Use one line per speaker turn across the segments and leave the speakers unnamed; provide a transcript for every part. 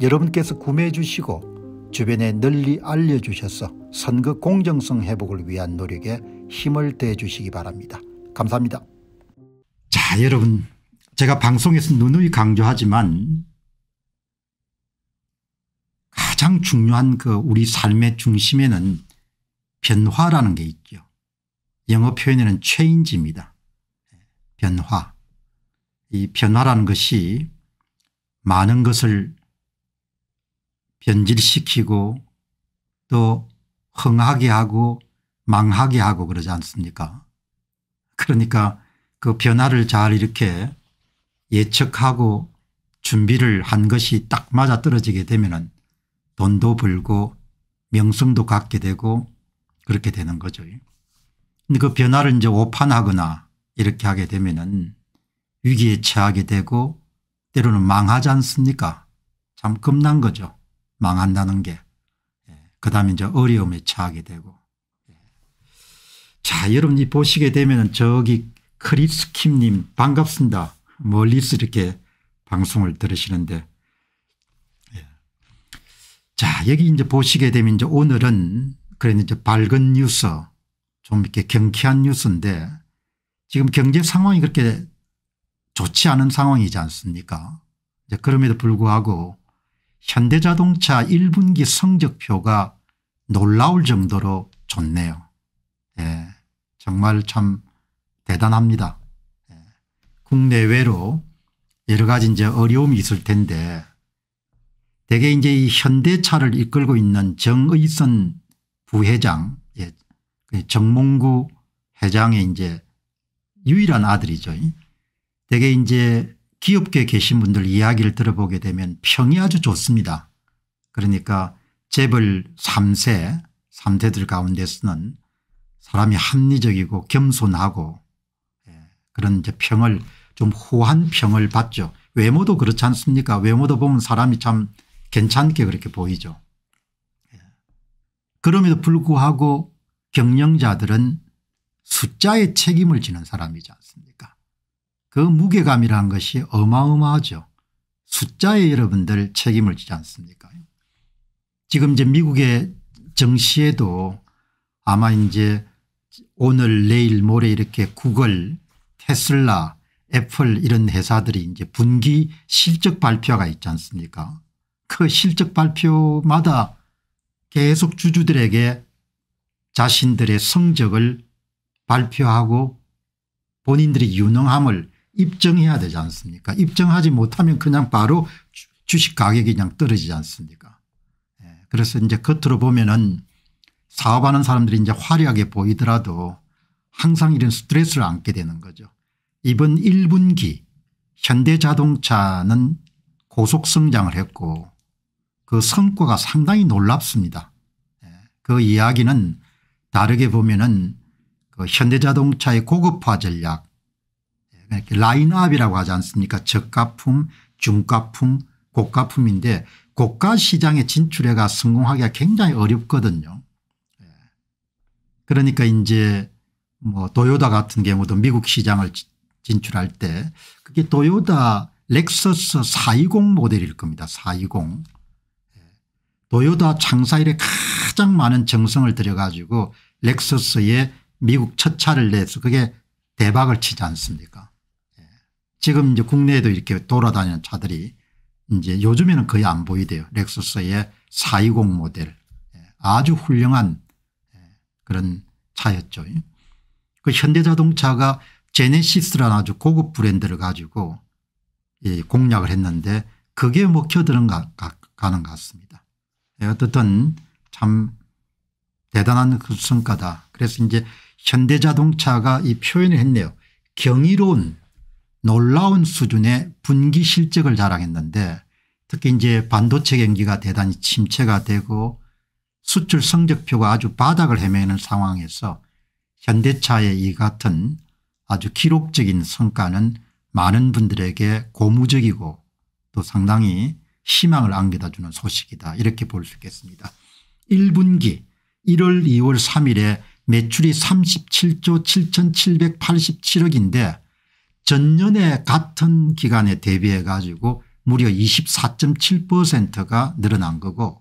여러분께서 구매해 주시고 주변에 널리 알려주셔서 선거 공정성 회복을 위한 노력에 힘을 대 주시기 바랍니다. 감사합니다. 자 여러분 제가 방송에서 누누이 강조하지만 가장 중요한 그 우리 삶의 중심에는 변화라는 게 있죠. 영어 표현에는 체인지입니다 변화. 이 변화라는 것이 많은 것을 변질시키고 또 흥하게 하고 망하게 하고 그러지 않습니까 그러니까 그 변화를 잘 이렇게 예측하고 준비를 한 것이 딱 맞아떨어지게 되면 돈도 벌고 명성도 갖게 되고 그렇게 되는 거죠. 근데 그 변화를 이제 오판하거나 이렇게 하게 되면은 위기에 처하게 되고 때로는 망하지 않습니까? 참 겁난 거죠. 망한다는 게. 예, 그 다음에 이제 어려움에 처하게 되고. 예. 자, 여러분 이 보시게 되면 저기 크리스킴님 반갑습니다. 멀리서 이렇게 방송을 들으시는데. 예. 자, 여기 이제 보시게 되면 이제 오늘은 그런 이제 밝은 뉴스 좀 이렇게 경쾌한 뉴스인데 지금 경제 상황이 그렇게 좋지 않은 상황이지 않습니까? 그럼에도 불구하고 현대자동차 1분기 성적표가 놀라울 정도로 좋네요. 예, 정말 참 대단합니다. 예, 국내외로 여러 가지 이제 어려움이 있을 텐데 대개 이제 이 현대차를 이끌고 있는 정의선 부회장, 예, 그 정몽구 회장의 이제 유일한 아들이죠. 대개 이제 기업계에 계신 분들 이야기를 들어보게 되면 평이 아주 좋습니다. 그러니까 재벌 3세 3대들 가운데서는 사람이 합리적이고 겸손하고 예, 그런 이제 평을 좀 후한 평을 받죠. 외모도 그렇지 않습니까 외모도 보면 사람이 참 괜찮게 그렇게 보이죠. 예. 그럼에도 불구하고 경영자들은 숫자의 책임을 지는 사람이지 않습니까 그 무게감이라는 것이 어마어마하죠. 숫자에 여러분들 책임을 지지 않습니까 지금 이제 미국의 정시에도 아마 이제 오늘 내일 모레 이렇게 구글 테슬라 애플 이런 회사들이 이제 분기 실적 발표가 있지 않습니까 그 실적 발표마다 계속 주주들에게 자신들의 성적을 발표하고 본인들의 유능함을 입증해야 되지 않습니까 입증하지 못하면 그냥 바로 주식 가격이 그냥 떨어지지 않습니까 예, 그래서 이제 겉으로 보면은 사업하는 사람들이 이제 화려하게 보이더라도 항상 이런 스트레스를 안게 되는 거죠. 이번 1분기 현대자동차는 고속성장을 했고 그 성과가 상당히 놀랍습니다. 예, 그 이야기는 다르게 보면 은그 현대자동차의 고급화 전략 네, 이렇게 라인업이라고 하지 않습니까 저가품 중가품 고가품인데 고가 시장에 진출해가 성공하기가 굉장히 어렵거든요. 네. 그러니까 이제 뭐 도요다 같은 경우도 미국 시장을 진출할 때 그게 도요다 렉서스 420 모델일 겁니다. 420. 도요다 창사 일에 가장 많은 정성을 들여가지고 렉서스에 미국 첫 차를 내서 그게 대박을 치지 않습니까 지금 이제 국내에도 이렇게 돌아다니는 차들이 이제 요즘에는 거의 안 보이대요. 렉서스의 420 모델 예, 아주 훌륭한 예, 그런 차였죠. 그 현대자동차가 제네시스라는 아주 고급 브랜드를 가지고 예, 공략을 했는데 그게 먹혀드는 뭐 가, 가는 것 같습니다. 어떻든 참 대단한 그 성과다. 그래서 이제 현대자동차가 이 표현을 했네요. 경이로운 놀라운 수준의 분기 실적을 자랑했는데 특히 이제 반도체 경기가 대단히 침체가 되고 수출 성적표가 아주 바닥을 헤매는 상황에서 현대차의 이 같은 아주 기록적인 성과는 많은 분들에게 고무적이고 또 상당히 희망을 안겨다 주는 소식이다 이렇게 볼 수 있겠습니다. 1분기 1월 2월 3일에 매출이 37조 7787억인데 전년에 같은 기간에 대비해 가지고 무려 24.7%가 늘어난 거고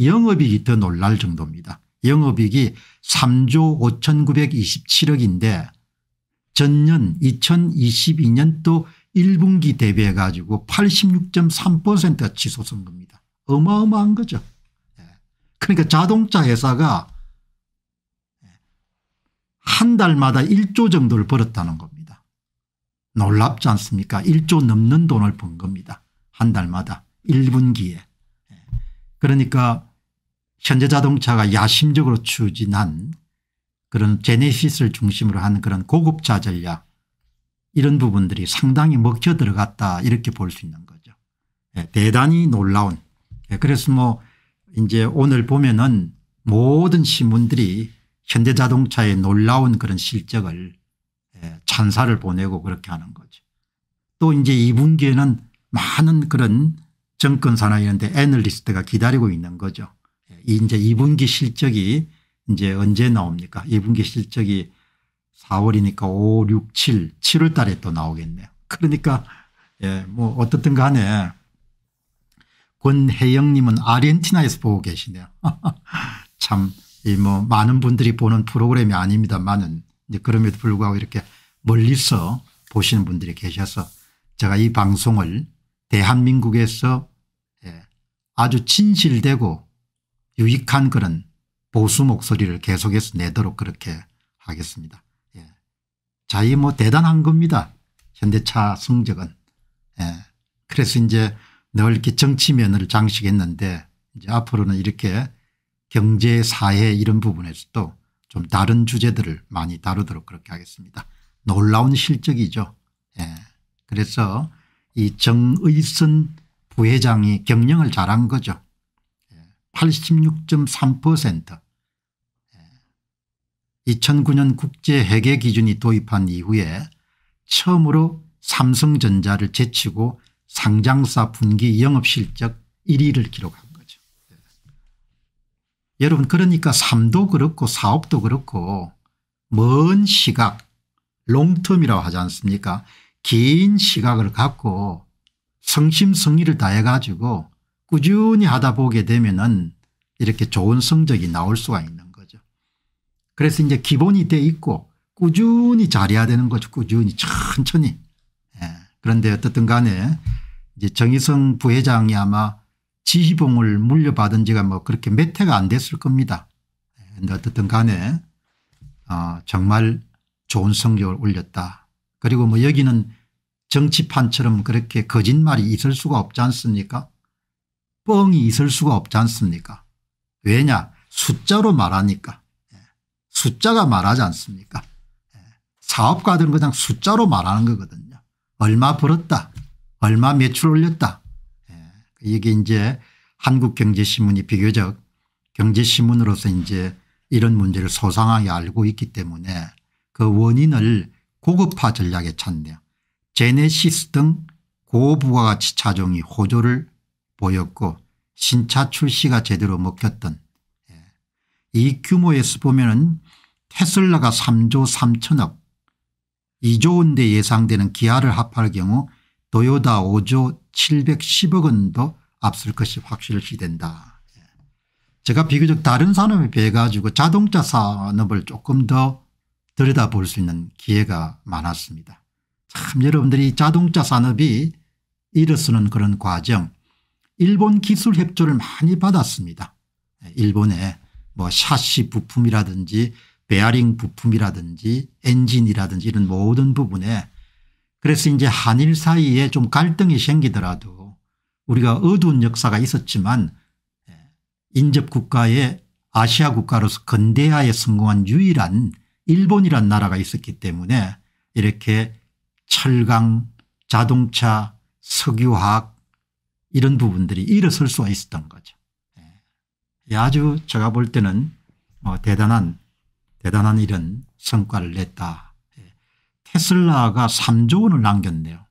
영업이익이 더 놀랄 정도입니다. 영업이익이 3조 5927억인데 전년 2022년도 1분기 대비해 가지고 86.3%가 치솟은 겁니다. 어마어마한 거죠. 예. 그러니까 자동차 회사가 예. 한 달마다 1조 정도를 벌었다는 겁니다. 놀랍지 않습니까 1조 넘는 돈을 번 겁니다. 한 달마다 1분기에. 예. 그러니까 현대자동차가 야심적으로 추진한 그런 제네시스를 중심으로 한 그런 고급차 전략 이런 부분들이 상당히 먹혀 들어갔다 이렇게 볼 수 있는 거죠. 예, 대단히 놀라운 예, 그래서 뭐 이제 오늘 보면은 모든 신문들이 현대자동차의 놀라운 그런 실적을 찬사를 보내고 그렇게 하는 거죠. 또 이제 2분기에는 많은 그런 정권사나 이런 데 애널리스트가 기다리고 있는 거죠. 예, 이제 2분기 실적이 이제 언제 나옵니까 2분기 실적이 4월이니까 5, 6, 7, 7월 달에 또 나오겠네요. 그러니까 예, 뭐 어떻든 간에 권혜영님은 아르헨티나에서 보고 계시네요. 참, 이 뭐 많은 분들이 보는 프로그램이 아닙니다만은 이제 그럼에도 불구하고 이렇게 멀리서 보시는 분들이 계셔서 제가 이 방송을 대한민국에서 예, 아주 진실되고 유익한 그런 보수 목소리를 계속해서 내도록 그렇게 하겠습니다. 예. 자이 뭐 대단한 겁니다. 현대차 성적은. 예. 그래서 이제 늘 이렇게 정치면을 장식했는데 이제 앞으로는 이렇게 경제 사회 이런 부분에서도 좀 다른 주제들을 많이 다루도록 그렇게 하겠습니다. 놀라운 실적이죠. 예. 그래서 이 정의선 부회장이 경영을 잘한 거죠. 86.3% 2009년 국제회계 기준이 도입한 이후에 처음으로 삼성전자를 제치고 상장사 분기 영업실적 1위를 기록한 거죠. 예. 여러분 그러니까 삶도 그렇고 사업도 그렇고 먼 시각 롱텀이라고 하지 않습니까 긴 시각을 갖고 성심성의를 다해 가지고 꾸준히 하다 보게 되면 은 이렇게 좋은 성적이 나올 수가 있는 거죠. 그래서 이제 기본이 돼 있고 꾸준히 잘해야 되는 거죠. 꾸준히 천천히. 예. 그런데 어떻든 간에 이제 정의성 부회장이 아마 지휘봉을 물려받은 지가 뭐 그렇게 몇 해가 안 됐을 겁니다. 그런데 예. 어떻든 간에 어 정말 좋은 성적을 올렸다. 그리고 뭐 여기는 정치판처럼 그렇게 거짓말이 있을 수가 없지 않습니까 뻥이 있을 수가 없지 않습니까 왜냐 숫자로 말하니까 예. 숫자가 말하지 않습니까 예. 사업가들은 그냥 숫자로 말하는 거거든요 얼마 벌었다 얼마 매출 올렸다 예. 이게 이제 한국경제신문이 비교적 경제신문으로서 이제 이런 문제를 소상하게 알고 있기 때문에 그 원인을 고급화 전략에 찾네요. 제네시스 등 고부가가치 차종이 호조를 보였고 신차 출시가 제대로 먹혔던 예, 이 규모에서 보면 은 테슬라가 3조 3천억 2조 원대 예상되는 기아를 합할 경우 도요다 5조 710억 원도 앞설 것이 확실시된다. 예, 제가 비교적 다른 산업에 비해 가지고 자동차 산업을 조금 더 들여다볼 수 있는 기회가 많았습니다. 참 여러분들이 자동차 산업이 일어서는 그런 과정 일본 기술 협조를 많이 받았습니다. 일본의 뭐 샤시 부품이라든지 베어링 부품이라든지 엔진이라든지 이런 모든 부분에 그래서 이제 한일 사이에 좀 갈등이 생기더라도 우리가 어두운 역사가 있었지만 예, 인접 국가의 아시아 국가로서 건대아에 성공한 유일한 일본이란 나라가 있었기 때문에 이렇게 철강 자동차 석유화학 이런 부분들이 일어설 수가 있었던 거죠. 예. 예, 아주 제가 볼 때는 어, 대단한 대단한 이런 성과를 냈다. 예. 테슬라가 3조 원을 남겼네요.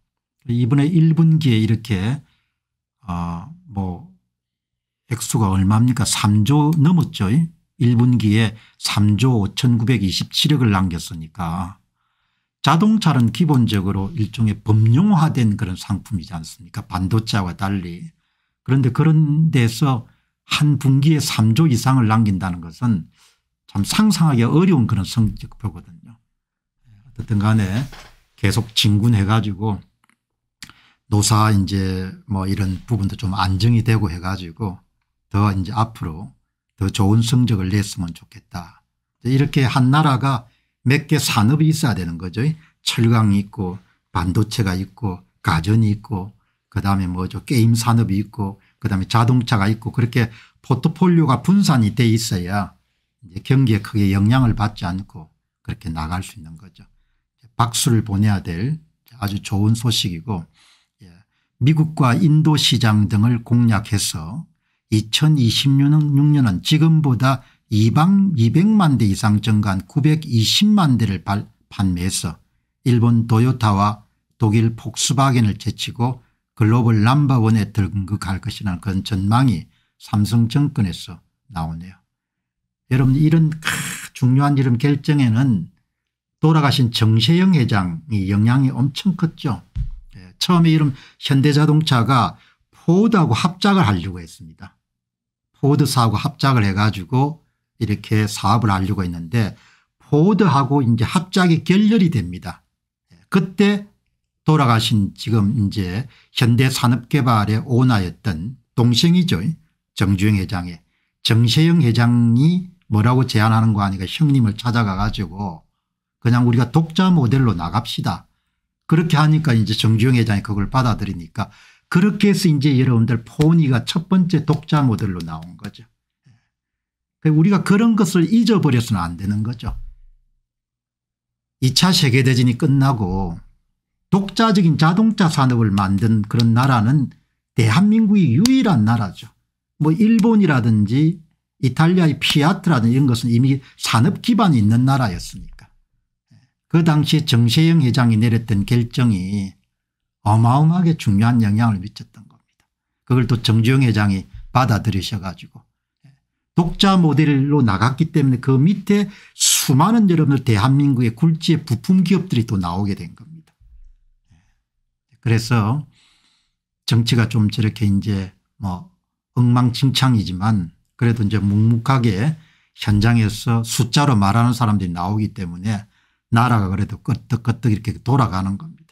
이번에 1분기에 이렇게 어뭐 액수가 얼마입니까 3조 넘었죠. 1분기에 3조 5927억을 남겼으니까 자동차는 기본적으로 일종의 범용화된 그런 상품이지 않습니까 반도체와 달리 그런데 그런 데서 한 분기에 3조 이상을 남긴다는 것은 참 상상하기 어려운 그런 성적표거든요. 어쨌든 간에 계속 진군해 가지고 노사 이제 뭐 이런 부분도 좀 안정이 되고 해 가지고 더 이제 앞으로 더 좋은 성적을 냈으면 좋겠다. 이렇게 한 나라가 몇 개 산업이 있어야 되는 거죠. 철강이 있고 반도체가 있고 가전이 있고 그다음에 뭐죠 게임 산업이 있고 그다음에 자동차가 있고 그렇게 포트폴리오가 분산이 돼 있어야 이제 경기에 크게 영향을 받지 않고 그렇게 나갈 수 있는 거죠. 박수를 보내야 될 아주 좋은 소식이고 예, 미국과 인도 시장 등을 공략해서 2026년은 지금보다 2방 200만 대 이상 증가한 920만 대를 발, 판매해서 일본 도요타와 독일 폭스바겐을 제치고 글로벌 남바원에 등극할 것이라는 그런 전망이 삼성 정권에서 나오네요. 여러분 이런 중요한 이름 결정에는 돌아가신 정세영 회장이 영향이 엄청 컸죠. 예, 처음에 이름 현대자동차가 포드하고 합작을 하려고 했습니다. 포드사하고 합작을 해가지고 이렇게 사업을 하려고했는데 포드하고 이제 합작이 결렬이 됩니다. 예, 그때 돌아가신 지금 이제 현대산업개발의 오나였던 동생이죠. 정주영 회장의 정세영 회장이 뭐라고 제안하는 거 아니가 형님을 찾아가 가지고 그냥 우리가 독자 모델로 나갑시다. 그렇게 하니까 이제 정주영 회장이 그걸 받아들이니까 그렇게 해서 이제 여러분들 포니가 첫 번째 독자 모델로 나온 거죠. 예. 그러니까 우리가 그런 것을 잊어버려서는 안 되는 거죠. 2차 세계대전이 끝나고 독자적인 자동차 산업을 만든 그런 나라는 대한민국이 유일한 나라죠. 뭐 일본이라든지 이탈리아의 피아트라든지 이런 것은 이미 산업 기반이 있는 나라였으니까. 예. 그 당시에 정세영 회장이 내렸던 결정이 어마어마하게 중요한 영향을 미쳤던 겁니다. 그걸 또 정주영 회장이 받아들이셔 가지고 예. 독자 모델로 나갔기 때문에 그 밑에 수많은 여러분들 대한민국의 굴지의 부품 기업들이 또 나오게 된 겁니다. 예. 그래서 정치가 좀 저렇게 이제 뭐 엉망진창이지만 그래도 이제 묵묵하게 현장에서 숫자로 말하는 사람들이 나오기 때문에 나라가 그래도 끄떡끄떡 이렇게 돌아가는 겁니다.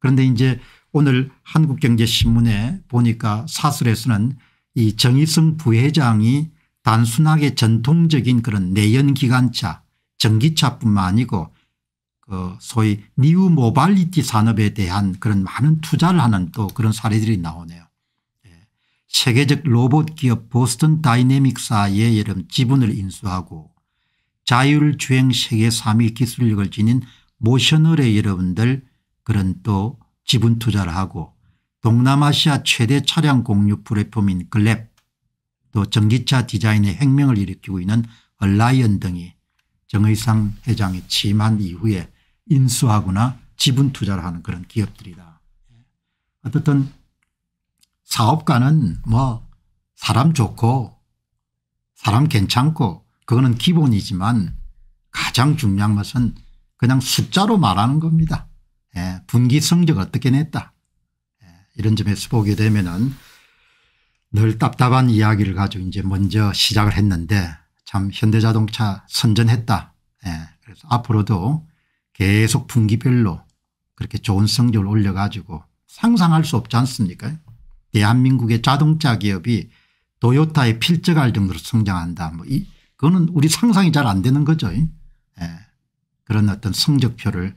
그런데 이제 오늘 한국경제신문에 보니까 사설에서는 이 정의승 부회장이 단순하게 전통적인 그런 내연기관차 전기차뿐만 아니고 그 소위 니우 모발리티 산업에 대한 그런 많은 투자를 하는 또 그런 사례들이 나오네요. 예. 세계적 로봇 기업 보스턴 다이내믹사의 여름 지분을 인수하고 자율주행 세계 3위 기술력을 지닌 모셔널의 여러분들 그런 또 지분 투자를 하고 동남아시아 최대 차량 공유 플랫폼인 글랩 또 전기차 디자인의 혁명을 일으키고 있는 얼라이언 등이 정의상 회장이 취임한 이후에 인수하거나 지분 투자를 하는 그런 기업들이다. 어떻든 사업가는 뭐 사람 좋고 사람 괜찮고 그거는 기본이지만 가장 중요한 것은 그냥 숫자로 말하는 겁니다. 예, 분기 성적 어떻게 냈다. 예, 이런 점에서 보게 되면은 늘 답답한 이야기를 가지고 이제 먼저 시작을 했는데 참 현대자동차 선전했다. 예, 그래서 앞으로도 계속 분기별로 그렇게 좋은 성적을 올려가지고 상상할 수 없지 않습니까? 대한민국의 자동차 기업이 도요타에 필적할 정도로 성장한다. 뭐 이, 그거는 우리 상상이 잘 안 되는 거죠. 예. 그런 어떤 성적표를